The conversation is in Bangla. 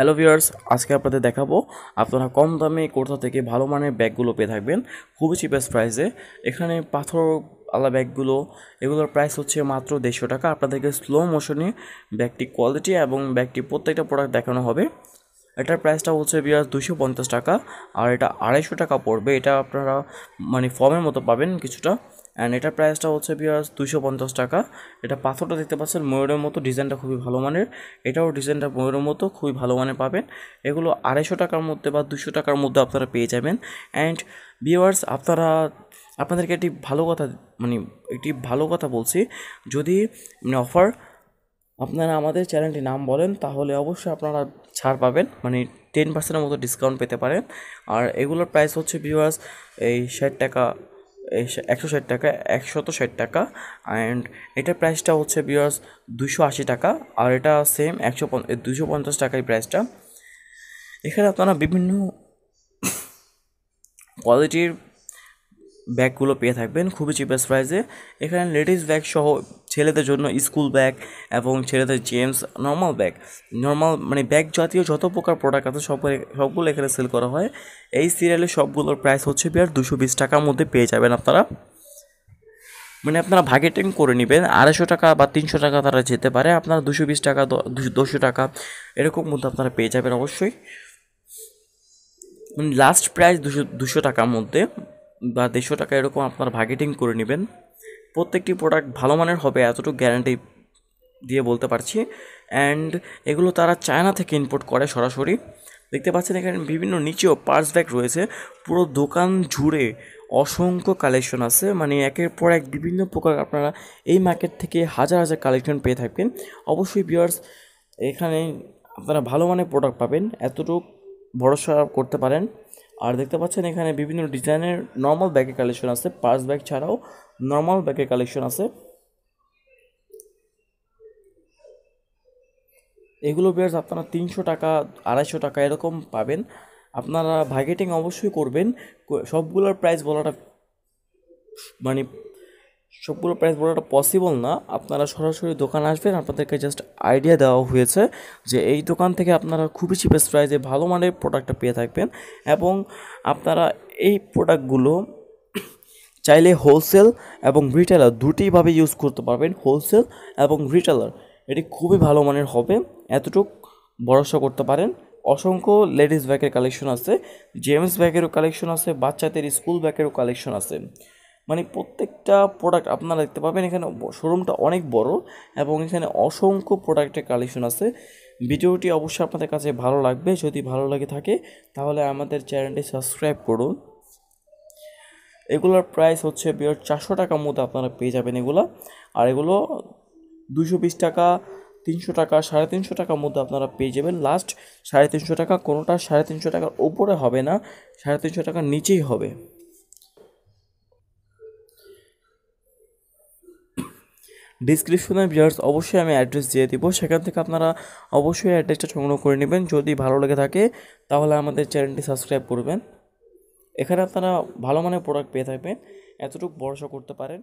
হ্যালো ভিউয়ার্স আজকে আপনাদের দেখাবো আপনারা কম দামে কোথা থেকে ভালো মানের ব্যাগগুলো পেয়ে থাকবেন খুবই চিপেস্ট প্রাইসে এখানে পাথর আলা ব্যাগগুলো এগুলোর প্রাইস হচ্ছে মাত্র দেড়শো টাকা আপনাদেরকে স্লো মোশনে ব্যাগটি কোয়ালিটি এবং ব্যাগটি প্রত্যেকটা প্রোডাক্ট দেখানো হবে এটার প্রাইসটা হচ্ছে বিয়ার দুশো পঞ্চাশ টাকা আর এটা আড়াইশো টাকা পড়বে এটা আপনারা মানে ফর্মের মতো পাবেন কিছুটা অ্যান্ড এটার প্রাইসটা হচ্ছে বিয়ার্স দুশো পঞ্চাশ টাকা এটা পাথরটা দেখতে পাচ্ছেন ময়ূরের মতো ডিজাইনটা খুবই ভালো মানের এটাও ডিজাইনটা ময়ূরের মতো খুবই ভালো মানের পাবেন এগুলো আড়াইশো টাকার মধ্যে বা দুশো টাকার মধ্যে আপনারা পেয়ে যাবেন অ্যান্ড বিয়ার্স আপনারা আপনাদেরকে একটি ভালো কথা মানে একটি ভালো কথা বলছি যদি মানে অফার আপনারা আমাদের চ্যানেলটির নাম বলেন তাহলে অবশ্যই আপনারা ছাড় পাবেন মানে টেন পার্সেন্টের মতো ডিসকাউন্ট পেতে পারেন আর এগুলোর প্রাইস হচ্ছে ভিউয়ার্স এই ষাট টাকা একশো ষাট টাকা একশত ষাট টাকা অ্যান্ড এটার প্রাইসটা হচ্ছে বিয়ার্স দুশো আশি টাকা আর এটা সেম একশো দুশো পঞ্চাশ টাকাই প্রাইসটা এখানে আপনারা বিভিন্ন কোয়ালিটির ব্যাগগুলো পেয়ে থাকবেন খুবই চিপেস্ট প্রাইসে এখানে লেডিস ব্যাগ সহ ছেলেদের জন্য স্কুল ব্যাগ এবং ছেলেদের জেমস নর্মাল ব্যাগ নর্মাল মানে ব্যাগ জাতীয় যত প্রকার প্রোডাক্ট আছে সবগুলো সবগুলো এখানে সেল করা হয় এই সিরিয়ালের সবগুলোর প্রাইস হচ্ছে বিয়ার দুশো বিশ টাকার মধ্যে পেয়ে যাবেন আপনারা মানে আপনারা ভাগেটিং করে নেবেন আড়াইশো টাকা বা তিনশো টাকা তারা যেতে পারে আপনারা দুশো বিশ টাকা দুশো টাকা এরকম মধ্যে আপনারা পেয়ে যাবেন অবশ্যই মানে লাস্ট প্রাইস দুশো দুশো টাকার মধ্যে বা দেড়শো টাকা এরকম আপনারা ভাগেটিং করে নেবেন প্রত্যেকটি প্রোডাক্ট ভালো মানের হবে এতটুকু গ্যারান্টি দিয়ে বলতে পারছি অ্যান্ড এগুলো তারা চায়না থেকে ইম্পোর্ট করে সরাসরি দেখতে পাচ্ছেন এখানে বিভিন্ন নিচেও পার্স ব্যাগ রয়েছে পুরো দোকান জুড়ে অসংখ্য কালেকশন আছে মানে একের পর এক বিভিন্ন প্রকার আপনারা এই মার্কেট থেকে হাজার হাজার কালেকশন পেয়ে থাকবেন অবশ্যই বিয়ার্স এখানে আপনারা ভালো মানের প্রোডাক্ট পাবেন এতটুকু ভরসা করতে পারেন আর দেখতে পাচ্ছেন এখানে বিভিন্ন ডিজাইনের নর্মাল ব্যাগের কালেকশন আছে পার্স ব্যাগ ছাড়াও নর্মাল ব্যাগের কালেকশন আছে এগুলো বেয়ার্স আপনারা তিনশো টাকা আড়াইশো টাকা এরকম পাবেন আপনারা ভাগেটিং অবশ্যই করবেন সবগুলোর প্রাইস বলাটা মানে সবগুলো প্রাইস বলাটা পসিবল না আপনারা সরাসরি দোকান আসবেন আপনাদেরকে জাস্ট আইডিয়া দেওয়া হয়েছে যে এই দোকান থেকে আপনারা খুবই চিপেস্ট প্রাইসে ভালো মানের প্রোডাক্টটা পেয়ে থাকবেন এবং আপনারা এই প্রোডাক্টগুলো চাইলে হোলসেল এবং রিটেলার দুটিভাবে ইউজ করতে পারবেন হোলসেল এবং রিটেলার এটি খুবই ভালো মানের হবে এতটুকু ভরসা করতে পারেন অসংখ্য লেডিস ব্যাগের কালেকশন আছে জেমস ব্যাগেরও কালেকশন আছে বাচ্চাদের স্কুল ব্যাগেরও কালেকশন আছে মানে প্রত্যেকটা প্রোডাক্ট আপনারা দেখতে পাবেন এখানে শোরুমটা অনেক বড় এবং এখানে অসংখ্য প্রোডাক্টের কালেকশন আছে ভিডিওটি অবশ্যই আপনাদের কাছে ভালো লাগবে যদি ভালো লাগে থাকে তাহলে আমাদের চ্যানেলটি সাবস্ক্রাইব করুন এগুলোর প্রাইস হচ্ছে বিয়ার চারশো টাকার মধ্যে আপনারা পেয়ে যাবেন এগুলো আর এগুলো দুশো বিশ টাকা তিনশো টাকা সাড়ে তিনশো টাকার মধ্যে আপনারা পেয়ে যাবেন লাস্ট সাড়ে তিনশো টাকা কোনোটা সাড়ে তিনশো টাকার ওপরে হবে না সাড়ে তিনশো টাকার নিচেই হবে ডিসক্রিপশনে ভিউয়ার্স অবশ্যই আমি অ্যাড্রেস দিয়ে দিব সেখান থেকে আপনারা অবশ্যই অ্যাড্রেসটা সংগ্রহ করে নেবেন যদি ভালো লেগে থাকে তাহলে আমাদের চ্যানেলটি সাবস্ক্রাইব করবেন এখানে আপনারা ভালো মানের প্রোডাক্ট পেয়ে থাকবেন এতটুকু ভরসা করতে পারেন